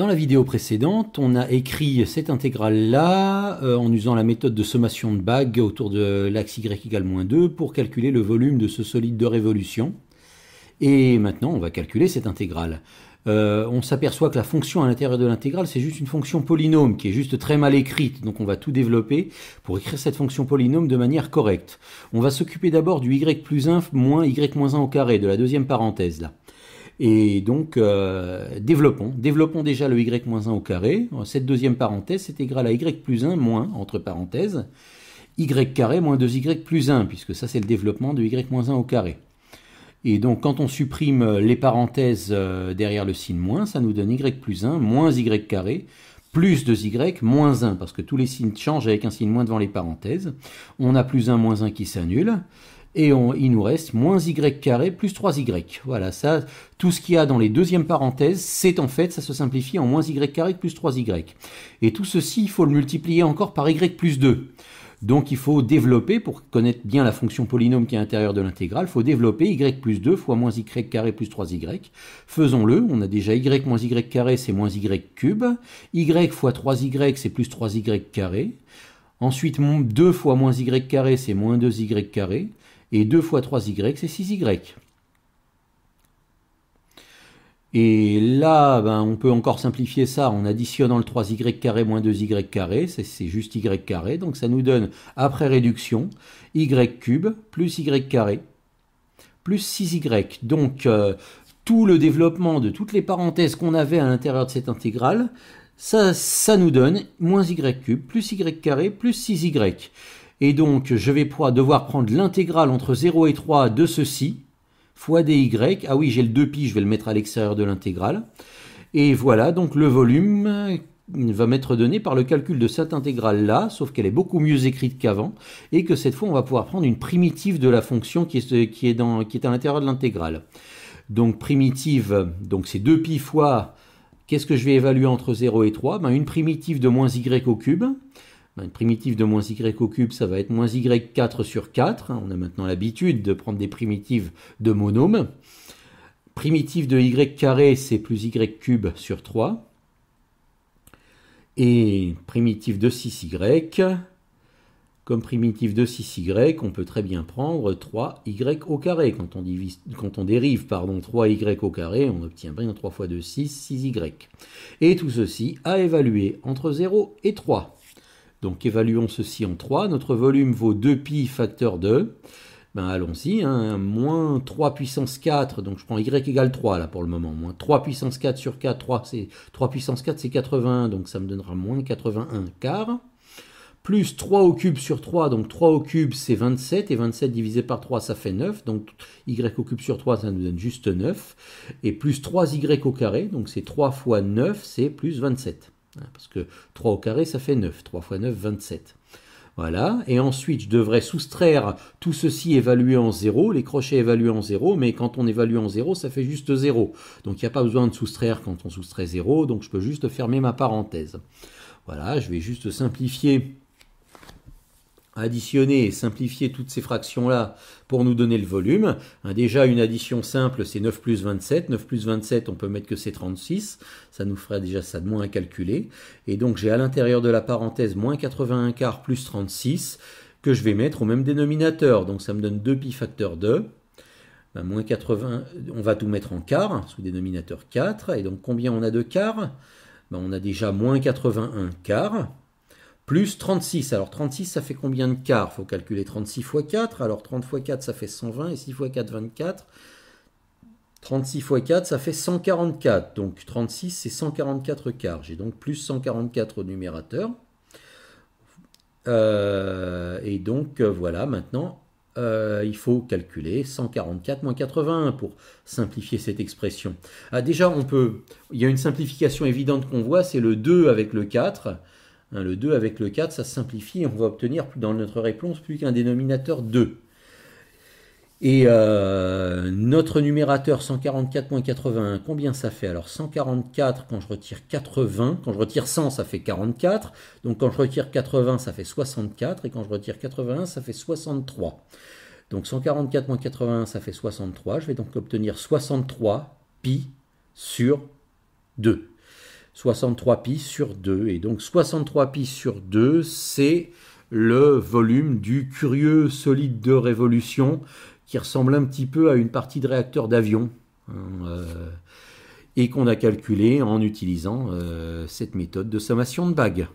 Dans la vidéo précédente, on a écrit cette intégrale-là euh, en usant la méthode de sommation de bagues autour de l'axe y égale moins 2 pour calculer le volume de ce solide de révolution. Et maintenant, on va calculer cette intégrale. Euh, on s'aperçoit que la fonction à l'intérieur de l'intégrale, c'est juste une fonction polynôme qui est juste très mal écrite. Donc on va tout développer pour écrire cette fonction polynôme de manière correcte. On va s'occuper d'abord du y plus 1 moins y moins 1 au carré, de la deuxième parenthèse là. Et donc, euh, développons. Développons déjà le y-1 au carré. Cette deuxième parenthèse, c'est égal à y plus 1 moins, entre parenthèses, y carré moins 2y plus 1, puisque ça, c'est le développement de y moins 1 au carré. Et donc, quand on supprime les parenthèses euh, derrière le signe moins, ça nous donne y plus 1 moins y carré plus 2y moins 1, parce que tous les signes changent avec un signe moins devant les parenthèses. On a plus 1 moins 1 qui s'annule et il nous reste moins y carré plus 3y. Voilà, ça, tout ce qu'il y a dans les deuxièmes parenthèses, c'est en fait, ça se simplifie en moins y carré plus 3y. Et tout ceci, il faut le multiplier encore par y plus 2. Donc il faut développer, pour connaître bien la fonction polynôme qui est à l'intérieur de l'intégrale, il faut développer y plus 2 fois moins y carré plus 3y. Faisons-le, on a déjà y moins y carré, c'est moins y cube. y fois 3y, c'est plus 3y carré. Ensuite, 2 fois moins y carré, c'est moins 2y carré. Et 2 fois 3y, c'est 6y. Et là, ben, on peut encore simplifier ça en additionnant le 3y moins 2y c'est juste y donc ça nous donne, après réduction, y cube plus y plus 6y. Donc, euh, tout le développement de toutes les parenthèses qu'on avait à l'intérieur de cette intégrale, ça, ça nous donne moins y plus y plus 6y. Et donc, je vais devoir prendre l'intégrale entre 0 et 3 de ceci, fois dy. Ah oui, j'ai le 2pi, je vais le mettre à l'extérieur de l'intégrale. Et voilà, donc le volume va m'être donné par le calcul de cette intégrale-là, sauf qu'elle est beaucoup mieux écrite qu'avant, et que cette fois, on va pouvoir prendre une primitive de la fonction qui est, dans, qui est à l'intérieur de l'intégrale. Donc primitive, donc c'est 2pi fois, qu'est-ce que je vais évaluer entre 0 et 3 ben, Une primitive de moins y au cube, une primitive de moins y au cube, ça va être moins y4 sur 4. On a maintenant l'habitude de prendre des primitives de monôme. Primitive de y carré, c'est plus y cube sur 3. Et primitive de 6y, comme primitive de 6y, on peut très bien prendre 3y au carré. Quand on, divise, quand on dérive pardon, 3y au carré, on obtient bien 3 fois 2, 6, 6y. Et tout ceci à évaluer entre 0 et 3. Donc évaluons ceci en 3. Notre volume vaut 2pi facteur 2. Ben allons-y, hein. moins 3 puissance 4, donc je prends y égale 3 là pour le moment, moins 3 puissance 4 sur 4, 3, 3 puissance 4 c'est 81, donc ça me donnera moins 81 quart, plus 3 au cube sur 3, donc 3 au cube c'est 27, et 27 divisé par 3 ça fait 9, donc y au cube sur 3 ça nous donne juste 9, et plus 3y au carré, donc c'est 3 fois 9 c'est plus 27. Hein, parce que 3 au carré, ça fait 9. 3 fois 9, 27. Voilà. Et ensuite, je devrais soustraire tout ceci évalué en 0, les crochets évalués en 0, mais quand on évalue en 0, ça fait juste 0. Donc il n'y a pas besoin de soustraire quand on soustrait 0, donc je peux juste fermer ma parenthèse. Voilà, je vais juste simplifier additionner et simplifier toutes ces fractions-là pour nous donner le volume. Hein, déjà, une addition simple, c'est 9 plus 27. 9 plus 27, on peut mettre que c'est 36. Ça nous ferait déjà ça de moins à calculer. Et donc, j'ai à l'intérieur de la parenthèse moins 81 quart plus 36 que je vais mettre au même dénominateur. Donc, ça me donne 2 pi facteur 2. 80, ben, on va tout mettre en quart, hein, sous dénominateur 4. Et donc, combien on a de quarts ben, On a déjà moins 81 quarts plus 36. Alors 36, ça fait combien de quarts Il faut calculer 36 fois 4. Alors 30 fois 4, ça fait 120. Et 6 fois 4, 24. 36 fois 4, ça fait 144. Donc 36, c'est 144 quarts. J'ai donc plus 144 au numérateur. Euh, et donc euh, voilà, maintenant, euh, il faut calculer 144 moins 81 pour simplifier cette expression. Ah, déjà, on peut. Il y a une simplification évidente qu'on voit, c'est le 2 avec le 4. Hein, le 2 avec le 4, ça simplifie et on va obtenir dans notre réponse plus qu'un dénominateur 2. Et euh, notre numérateur 144.81, combien ça fait Alors 144, quand je retire 80, quand je retire 100, ça fait 44. Donc quand je retire 80, ça fait 64. Et quand je retire 81, ça fait 63. Donc 144.81, ça fait 63. Je vais donc obtenir 63 pi sur 2. 63 pi sur 2. Et donc 63 pi sur 2, c'est le volume du curieux solide de révolution qui ressemble un petit peu à une partie de réacteur d'avion. Hein, euh, et qu'on a calculé en utilisant euh, cette méthode de sommation de bagues.